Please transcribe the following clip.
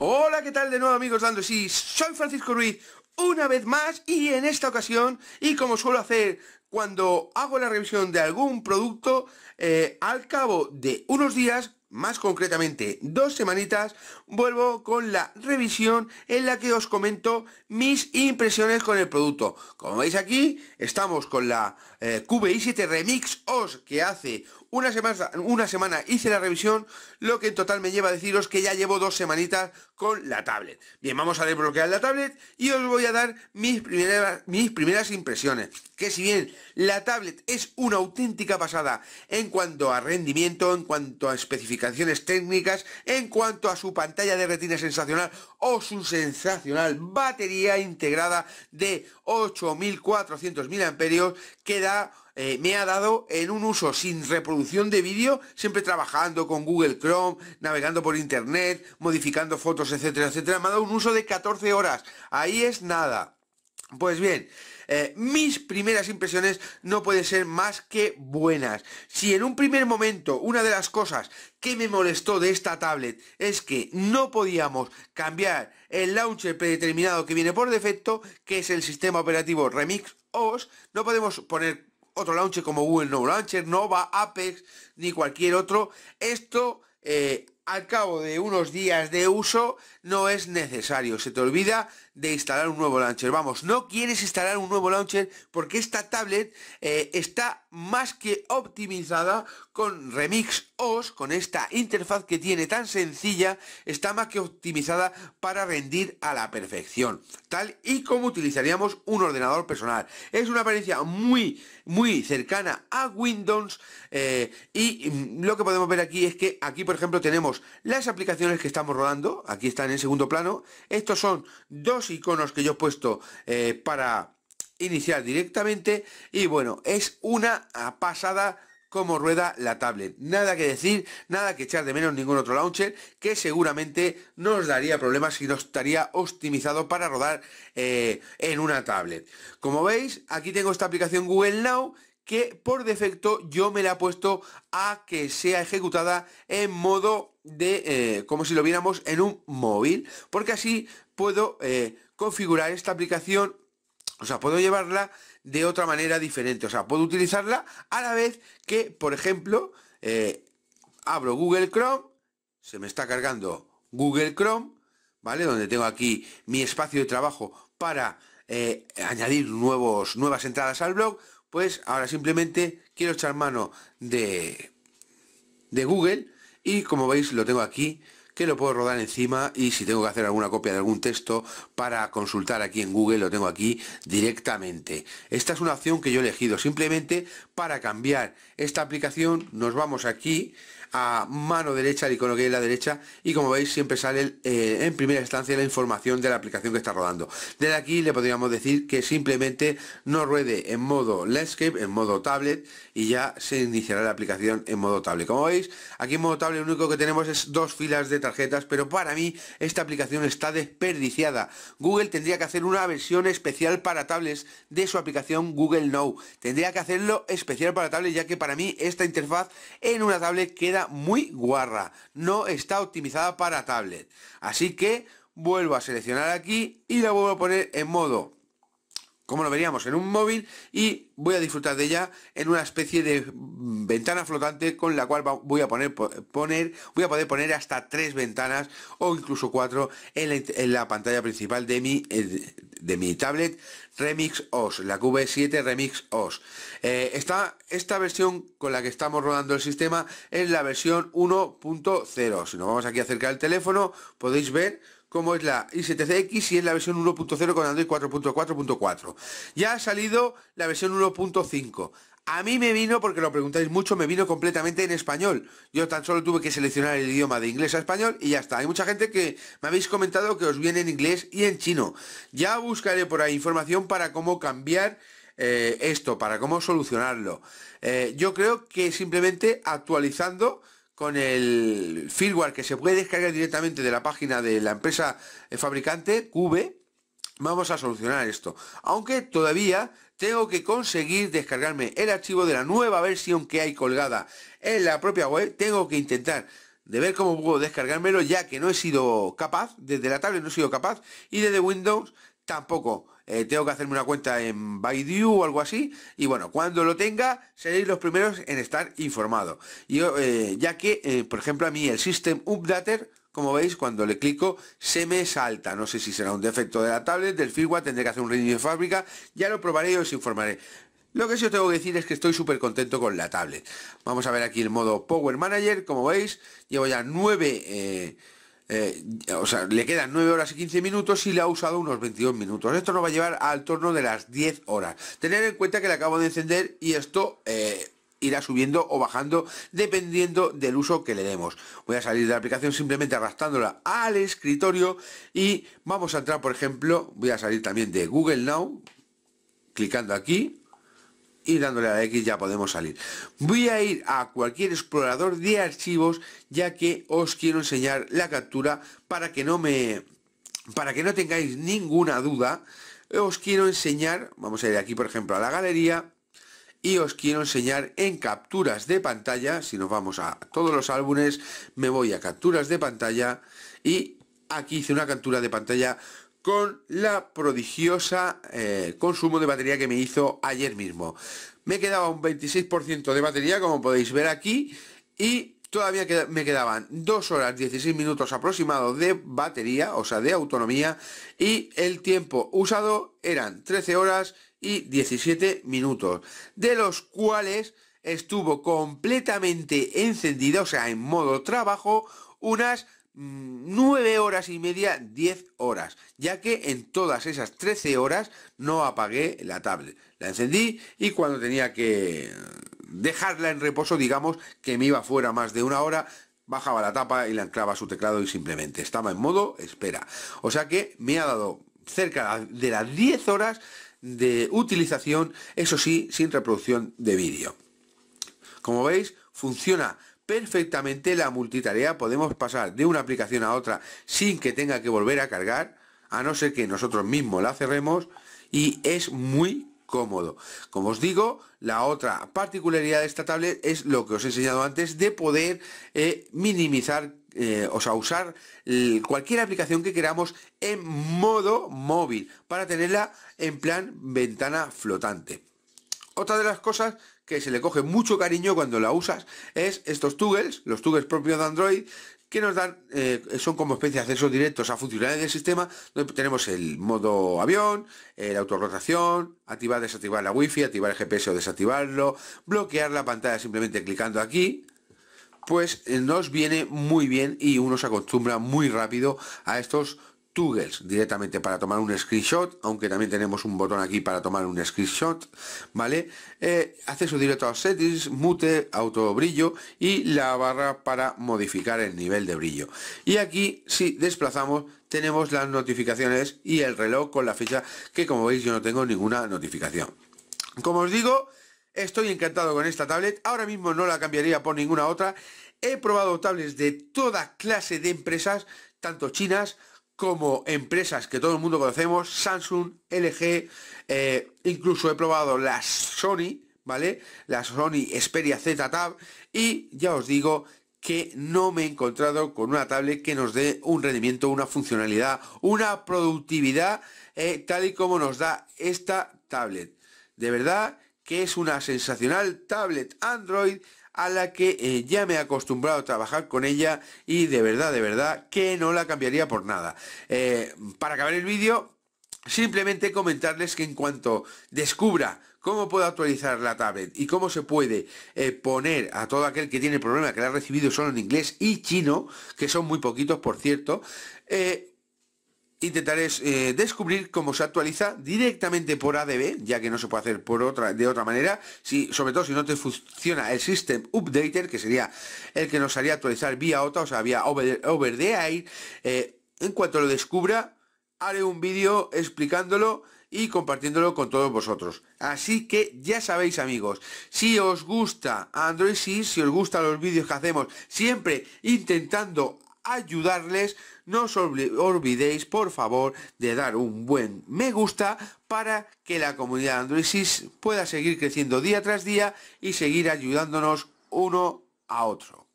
Hola, ¿qué tal de nuevo amigos dando sí? Soy Francisco Ruiz una vez más y en esta ocasión, y como suelo hacer cuando hago la revisión de algún producto, eh, al cabo de unos días, más concretamente dos semanitas, vuelvo con la revisión en la que os comento mis impresiones con el producto. Como veis aquí, estamos con la eh, QBI7 Remix OS que hace una semana, una semana hice la revisión, lo que en total me lleva a deciros que ya llevo dos semanitas con la tablet. Bien, vamos a desbloquear la tablet y os voy a dar mis primeras, mis primeras impresiones. Que si bien la tablet es una auténtica pasada en cuanto a rendimiento, en cuanto a especificaciones técnicas, en cuanto a su pantalla de retina sensacional o su sensacional batería integrada de 8400 mil amperios que da eh, me ha dado en un uso sin reproducción de vídeo, siempre trabajando con Google Chrome, navegando por internet, modificando fotos, etcétera, etcétera. Me ha dado un uso de 14 horas. Ahí es nada. Pues bien, eh, mis primeras impresiones no pueden ser más que buenas. Si en un primer momento una de las cosas que me molestó de esta tablet es que no podíamos cambiar el launcher predeterminado que viene por defecto, que es el sistema operativo Remix OS, no podemos poner otro launcher como Google No Launcher, Nova, Apex, ni cualquier otro. Esto, eh, al cabo de unos días de uso, no es necesario. Se te olvida de instalar un nuevo launcher. Vamos, no quieres instalar un nuevo launcher porque esta tablet eh, está más que optimizada con Remix OS, con esta interfaz que tiene tan sencilla, está más que optimizada para rendir a la perfección, tal y como utilizaríamos un ordenador personal. Es una apariencia muy, muy cercana a Windows eh, y lo que podemos ver aquí es que aquí, por ejemplo, tenemos las aplicaciones que estamos rodando, aquí están en segundo plano, estos son dos iconos que yo he puesto eh, para iniciar directamente y bueno, es una pasada como rueda la tablet. Nada que decir, nada que echar de menos ningún otro launcher que seguramente nos daría problemas si no estaría optimizado para rodar eh, en una tablet. Como veis, aquí tengo esta aplicación Google Now que por defecto yo me la he puesto a que sea ejecutada en modo de, eh, como si lo viéramos en un móvil, porque así puedo eh, configurar esta aplicación, o sea, puedo llevarla de otra manera diferente. O sea, puedo utilizarla a la vez que, por ejemplo, eh, abro Google Chrome, se me está cargando Google Chrome, ¿vale? Donde tengo aquí mi espacio de trabajo para eh, añadir nuevos, nuevas entradas al blog. Pues ahora simplemente quiero echar mano de, de Google y como veis lo tengo aquí que lo puedo rodar encima y si tengo que hacer alguna copia de algún texto para consultar aquí en Google, lo tengo aquí directamente. Esta es una opción que yo he elegido simplemente para cambiar esta aplicación. Nos vamos aquí a mano derecha al icono que hay la derecha y como veis siempre sale eh, en primera instancia la información de la aplicación que está rodando. Desde aquí le podríamos decir que simplemente no ruede en modo landscape, en modo tablet y ya se iniciará la aplicación en modo tablet. Como veis, aquí en modo tablet lo único que tenemos es dos filas de tarjetas, pero para mí esta aplicación está desperdiciada. Google tendría que hacer una versión especial para tablets de su aplicación Google Now. Tendría que hacerlo especial para tablet ya que para mí esta interfaz en una tablet queda muy guarra, no está optimizada para tablet. Así que vuelvo a seleccionar aquí y la vuelvo a poner en modo como lo veríamos en un móvil y voy a disfrutar de ella en una especie de mm, ventana flotante con la cual voy a poner, poner voy a poder poner hasta tres ventanas o incluso cuatro en la pantalla principal de mi eh, de mi tablet Remix OS, la QV7 Remix OS. Eh, está esta, versión con la que estamos rodando el sistema es la versión 1.0. Si nos vamos aquí a acercar teléfono, podéis ver cómo es la i7CX y es la versión 1.0 con Android 4.4.4. Ya ha salido la versión 1.5. A mí me vino, porque lo preguntáis mucho, me vino completamente en español. Yo tan solo tuve que seleccionar el idioma de inglés a español y ya está. Hay mucha gente que me habéis comentado que os viene en inglés y en chino. Ya buscaré por ahí información para cómo cambiar eh, esto, para cómo solucionarlo. Eh, yo creo que simplemente actualizando con el firmware que se puede descargar directamente de la página de la empresa eh, fabricante, Cube, vamos a solucionar esto. Aunque todavía tengo que conseguir descargarme el archivo de la nueva versión que hay colgada en la propia web. Tengo que intentar de ver cómo puedo descargármelo, ya que no he sido capaz, desde la tablet no he sido capaz, y desde Windows tampoco. Eh, tengo que hacerme una cuenta en Baidu o algo así. Y bueno, cuando lo tenga, seréis los primeros en estar informado. Eh, ya que, eh, por ejemplo, a mí el System Updater como veis, cuando le clico se me salta. No sé si será un defecto de la tablet, del firmware, tendré que hacer un reinicio de fábrica. Ya lo probaré y os informaré. Lo que sí os tengo que decir es que estoy súper contento con la tablet. Vamos a ver aquí el modo Power Manager. Como veis, llevo ya 9... Eh, eh, o sea, le quedan 9 horas y 15 minutos y le ha usado unos 22 minutos. Esto nos va a llevar al torno de las 10 horas. Tener en cuenta que le acabo de encender y esto eh, irá subiendo o bajando dependiendo del uso que le demos. Voy a salir de la aplicación simplemente arrastrándola al escritorio y vamos a entrar, por ejemplo, voy a salir también de Google Now, clicando aquí y dándole a la X ya podemos salir. Voy a ir a cualquier explorador de archivos ya que os quiero enseñar la captura para que no me para que no tengáis ninguna duda. Os quiero enseñar, vamos a ir aquí por ejemplo a la galería y os quiero enseñar en capturas de pantalla, si nos vamos a todos los álbumes, me voy a capturas de pantalla y aquí hice una captura de pantalla con la prodigiosa eh, consumo de batería que me hizo ayer mismo. Me quedaba un 26% de batería, como podéis ver aquí, y todavía me quedaban 2 horas 16 minutos aproximados de batería, o sea, de autonomía, y el tiempo usado eran 13 horas y 17 minutos, de los cuales estuvo completamente encendida, o sea, en modo trabajo, unas 9 mm, horas y media, 10 horas, ya que en todas esas 13 horas no apagué la tablet. La encendí y cuando tenía que dejarla en reposo, digamos, que me iba fuera más de una hora, bajaba la tapa y la anclaba su teclado y simplemente estaba en modo espera. O sea que me ha dado cerca de las 10 horas de utilización, eso sí, sin reproducción de vídeo. Como veis, funciona perfectamente la multitarea, podemos pasar de una aplicación a otra sin que tenga que volver a cargar, a no ser que nosotros mismos la cerremos, y es muy cómodo. Como os digo, la otra particularidad de esta tablet es lo que os he enseñado antes de poder eh, minimizar eh, o sea, usar cualquier aplicación que queramos en modo móvil para tenerla en plan ventana flotante. Otra de las cosas que se le coge mucho cariño cuando la usas es estos toggles, los toggles propios de Android, que nos dan, eh, son como especies de accesos directos a funcionalidades del sistema, donde tenemos el modo avión, la autorrotación, activar, desactivar la wifi, activar el GPS o desactivarlo, bloquear la pantalla simplemente clicando aquí, pues eh, nos viene muy bien y uno se acostumbra muy rápido a estos directamente para tomar un screenshot, aunque también tenemos un botón aquí para tomar un screenshot, ¿vale? Eh, acceso directo a settings, mute, auto brillo y la barra para modificar el nivel de brillo. Y aquí, si desplazamos, tenemos las notificaciones y el reloj con la fecha, que como veis yo no tengo ninguna notificación. Como os digo, estoy encantado con esta tablet, ahora mismo no la cambiaría por ninguna otra. He probado tablets de toda clase de empresas, tanto chinas como empresas que todo el mundo conocemos, Samsung, LG, eh, incluso he probado las Sony, ¿vale? La Sony Xperia Z Tab y ya os digo que no me he encontrado con una tablet que nos dé un rendimiento, una funcionalidad, una productividad eh, tal y como nos da esta tablet. De verdad que es una sensacional tablet Android a la que eh, ya me he acostumbrado a trabajar con ella y de verdad, de verdad que no la cambiaría por nada. Eh, para acabar el vídeo, simplemente comentarles que en cuanto descubra cómo puedo actualizar la tablet y cómo se puede eh, poner a todo aquel que tiene problema que la ha recibido solo en inglés y chino, que son muy poquitos por cierto, intentaré eh, descubrir cómo se actualiza directamente por ADB, ya que no se puede hacer por otra, de otra manera, si, sobre todo si no te funciona el System Updater, que sería el que nos haría actualizar vía OTA, o sea, vía Over, the Air. Eh, en cuanto lo descubra, haré un vídeo explicándolo y compartiéndolo con todos vosotros. Así que ya sabéis amigos, si os gusta Android si os gustan los vídeos que hacemos, siempre intentando ayudarles, no os olvidéis por favor de dar un buen me gusta para que la comunidad Androidis pueda seguir creciendo día tras día y seguir ayudándonos uno a otro.